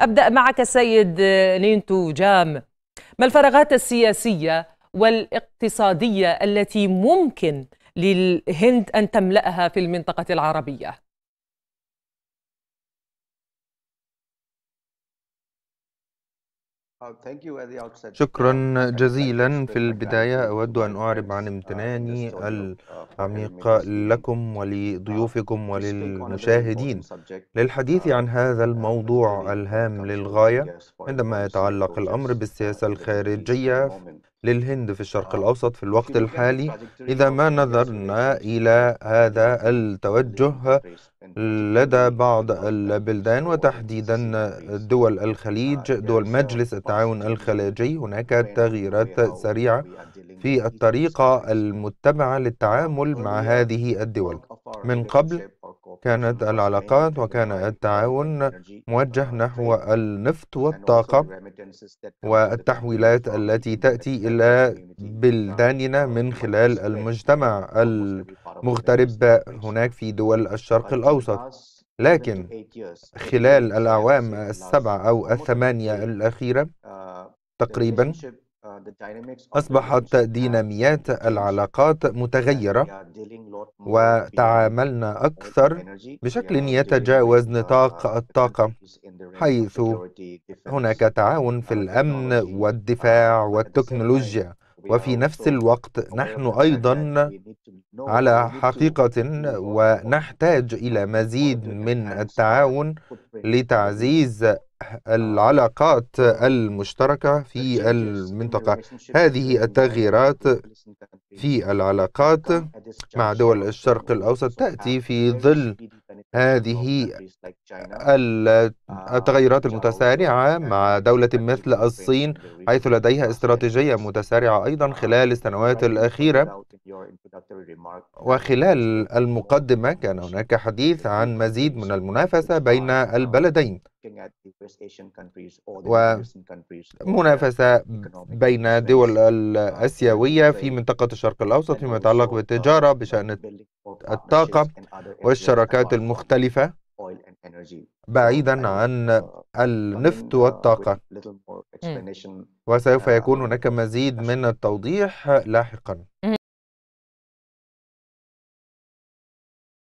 أبدأ معك سيد آه، نينتو جام ما الفراغات السياسية والاقتصادية التي ممكن للهند أن تملأها في المنطقة العربية؟ Oh, شكرا جزيلا في البداية أود أن أعرب عن uh, امتناني العميق لكم ولضيوفكم uh, وللمشاهدين للحديث uh, عن هذا الموضوع الهام للغاية عندما يتعلق الأمر بالسياسة الخارجية للهند في الشرق آه. الأوسط في الوقت الحالي إذا ما نظرنا إلى هذا التوجه لدى بعض البلدان وتحديدا دول ah, الخليج دول uh, مجلس التعاون الخليجي هناك تغييرات سريعة في الطريقة المتبعة للتعامل مع هذه الدول من قبل كانت العلاقات وكان التعاون موجه نحو النفط والطاقة والتحويلات التي تأتي إلى بلداننا من خلال المجتمع المغترب هناك في دول الشرق الأوسط لكن خلال الأعوام السبع أو الثمانية الأخيرة تقريبا أصبحت ديناميات العلاقات متغيرة وتعاملنا أكثر بشكل يتجاوز نطاق uh, الطاقة حيث هناك تعاون في uh, الأمن والدفاع uh, والتكنولوجيا وفي نفس الوقت نحن أيضا على حقيقة ونحتاج إلى مزيد من التعاون لتعزيز العلاقات المشتركة في المنطقة هذه التغييرات في العلاقات مع دول الشرق الأوسط تأتي في ظل هذه uh, التغيرات المتسارعة مع دولة مثل الصين حيث لديها استراتيجية متسارعة أيضا uh, خلال السنوات الأخيرة وخلال المقدمة كان هناك حديث عن مزيد من المنافسة بين البلدين ومنافسة بين دول uh, الآسيوية في منطقة الشرق الأوسط فيما يتعلق بالتجارة بشأن الطاقة والشراكات المختلفة بعيدا عن uh, النفط uh, والطاقة وسوف uh, يكون هناك مزيد من التوضيح لاحقا